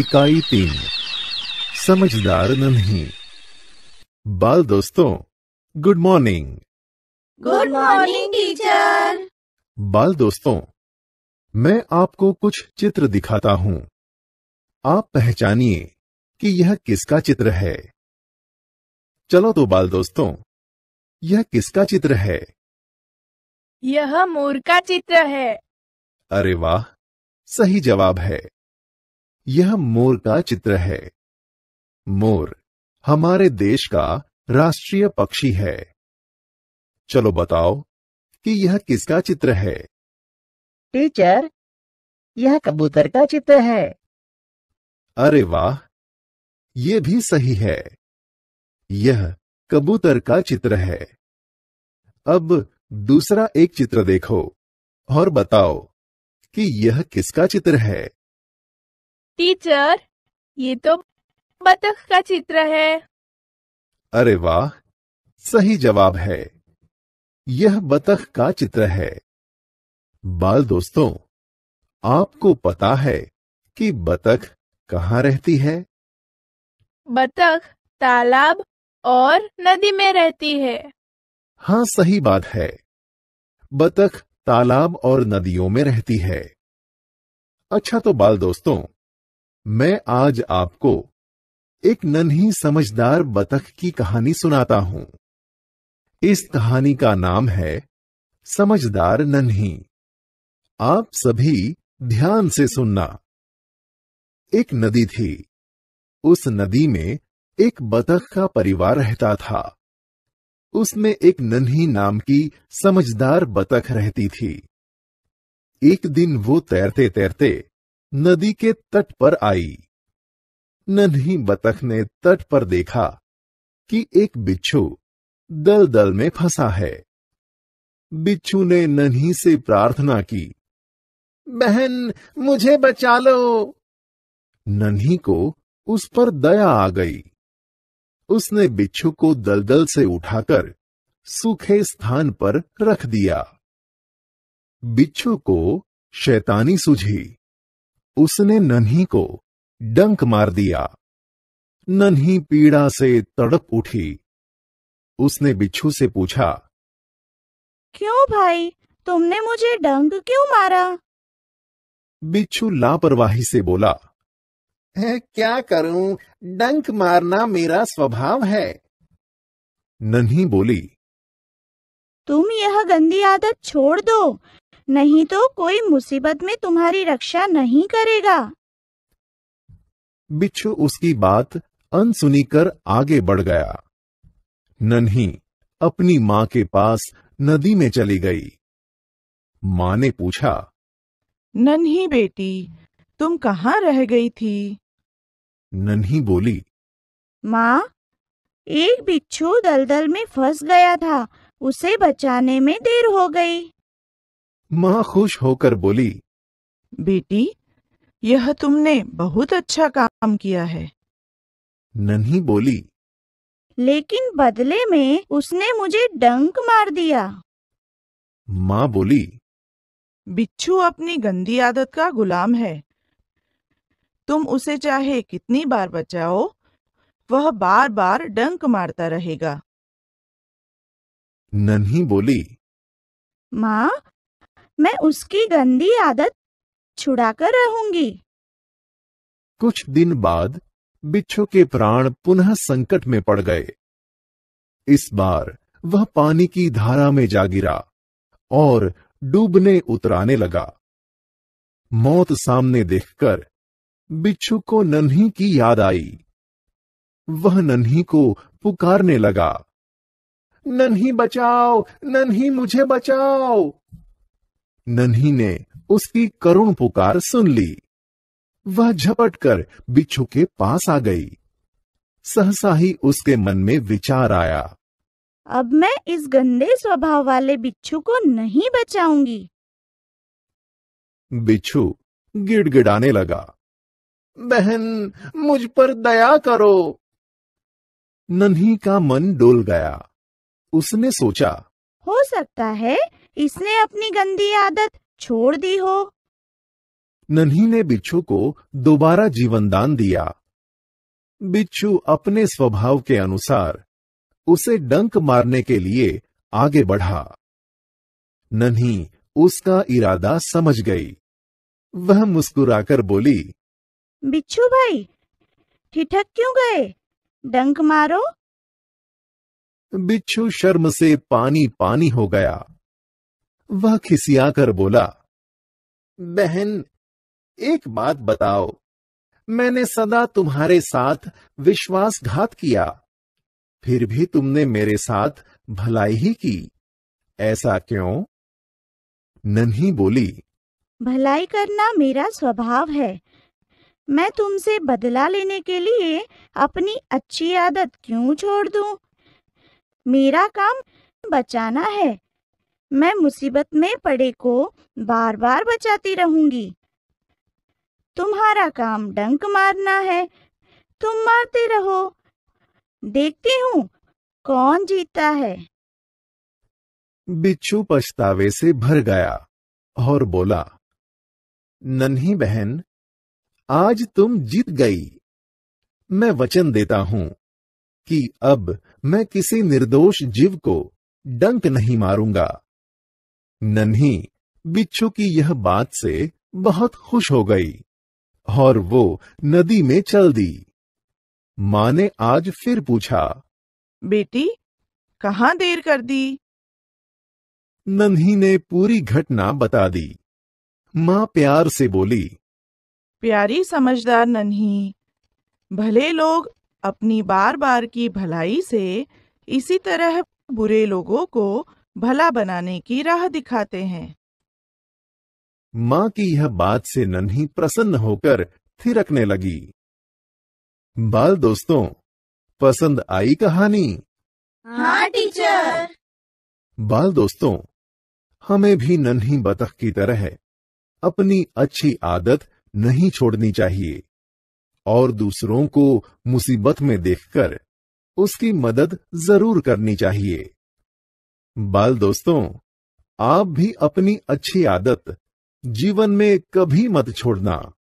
इकाई तीन समझदार नहीं बाल दोस्तों good morning good morning teacher बाल दोस्तों मैं आपको कुछ चित्र दिखाता हूँ आप पहचानिए कि यह किसका चित्र है चलो तो बाल दोस्तों यह किसका चित्र है यह मोर का चित्र है अरे वाह सही जवाब है यह मोर का चित्र है मोर हमारे देश का राष्ट्रीय पक्षी है चलो बताओ कि यह किसका चित्र है टीचर यह कबूतर का चित्र है अरे वाह ये भी सही है यह कबूतर का चित्र है अब दूसरा एक चित्र देखो और बताओ कि यह किसका चित्र है टीचर ये तो बतख का चित्र है अरे वाह सही जवाब है यह बतख का चित्र है बाल दोस्तों आपको पता है कि बतख कहाँ रहती है बतख तालाब और नदी में रहती है हाँ सही बात है बतख तालाब और नदियों में रहती है अच्छा तो बाल दोस्तों मैं आज आपको एक नन्ही समझदार बतख की कहानी सुनाता हूं इस कहानी का नाम है समझदार नन्ही आप सभी ध्यान से सुनना एक नदी थी उस नदी में एक बतख का परिवार रहता था उसमें एक नन्ही नाम की समझदार बतख रहती थी एक दिन वो तैरते तैरते नदी के तट पर आई नन्ही बतख ने तट पर देखा कि एक बिच्छू दल दल में फंसा है बिच्छू ने नन्ही से प्रार्थना की बहन मुझे बचा लो नन्ही को उस पर दया आ गई उसने बिच्छू को दलदल से उठाकर सूखे स्थान पर रख दिया बिच्छू को शैतानी सूझी उसने नन्ही को डंक मार दिया नन्ही पीड़ा से तड़प उठी उसने बिच्छू से पूछा क्यों भाई तुमने मुझे डंक क्यों मारा बिच्छू लापरवाही से बोला है क्या करूं डंक मारना मेरा स्वभाव है नन्ही बोली तुम यह गंदी आदत छोड़ दो नहीं तो कोई मुसीबत में तुम्हारी रक्षा नहीं करेगा बिच्छू उसकी बात अनसुनी कर आगे बढ़ गया नन्ही अपनी माँ के पास नदी में चली गई माँ ने पूछा नन्ही बेटी तुम कहाँ रह गई थी नन्ही बोली माँ एक बिच्छू दलदल में फंस गया था उसे बचाने में देर हो गई माँ खुश होकर बोली बेटी यह तुमने बहुत अच्छा काम किया है नन्ही बोली लेकिन बदले में उसने मुझे डंक मार दिया माँ बोली बिच्छू अपनी गंदी आदत का गुलाम है तुम उसे चाहे कितनी बार बचाओ वह बार बार डंक मारता रहेगा नन्ही बोली माँ मैं उसकी गंदी आदत छुड़ाकर रहूंगी कुछ दिन बाद बिच्छू के प्राण पुनः संकट में पड़ गए इस बार वह पानी की धारा में जा गिरा और डूबने उतराने लगा मौत सामने देखकर बिच्छू को नन्ही की याद आई वह नन्ही को पुकारने लगा नन्ही बचाओ नन्ही मुझे बचाओ नन्ही ने उसकी करुण पुकार सुन ली वह झपट कर बिच्छू के पास आ गई सहसा ही उसके मन में विचार आया अब मैं इस गंदे स्वभाव वाले बिच्छू को नहीं बचाऊंगी बिच्छू गिड़गिड़ाने लगा बहन मुझ पर दया करो नन्ही का मन डोल गया उसने सोचा हो सकता है इसने अपनी गंदी आदत छोड़ दी हो नन्ही ने बिच्छू को दोबारा जीवन दान दिया बिच्छू अपने स्वभाव के अनुसार उसे डंक मारने के लिए आगे बढ़ा नन्ही उसका इरादा समझ गई वह मुस्कुराकर बोली बिच्छू भाई ठिठक क्यों गए डंक मारो बिच्छू शर्म से पानी पानी हो गया वह खिसिया कर बोला बहन एक बात बताओ मैंने सदा तुम्हारे साथ विश्वासघात किया फिर भी तुमने मेरे साथ भलाई ही की ऐसा क्यों नन्ही बोली भलाई करना मेरा स्वभाव है मैं तुमसे बदला लेने के लिए अपनी अच्छी आदत क्यों छोड़ दूं? मेरा काम बचाना है मैं मुसीबत में पड़े को बार बार बचाती रहूंगी तुम्हारा काम डंक मारना है तुम मारते रहो देखती हूँ कौन जीतता है बिच्छू पछतावे से भर गया और बोला नन्ही बहन आज तुम जीत गई मैं वचन देता हूं कि अब मैं किसी निर्दोष जीव को डंक नहीं मारूंगा नन्ही बिच्छू की यह बात से बहुत खुश हो गई और वो नदी में चल दी माँ ने आज फिर पूछा बेटी कहाँ देर कर दी नन्ही ने पूरी घटना बता दी माँ प्यार से बोली प्यारी समझदार नन्ही भले लोग अपनी बार बार की भलाई से इसी तरह बुरे लोगों को भला बनाने की राह दिखाते हैं माँ की यह बात से नन्ही प्रसन्न होकर थिरकने लगी बाल दोस्तों पसंद आई कहानी हाँ टीचर बाल दोस्तों हमें भी नन्ही बतख की तरह अपनी अच्छी आदत नहीं छोड़नी चाहिए और दूसरों को मुसीबत में देखकर उसकी मदद जरूर करनी चाहिए बाल दोस्तों आप भी अपनी अच्छी आदत जीवन में कभी मत छोड़ना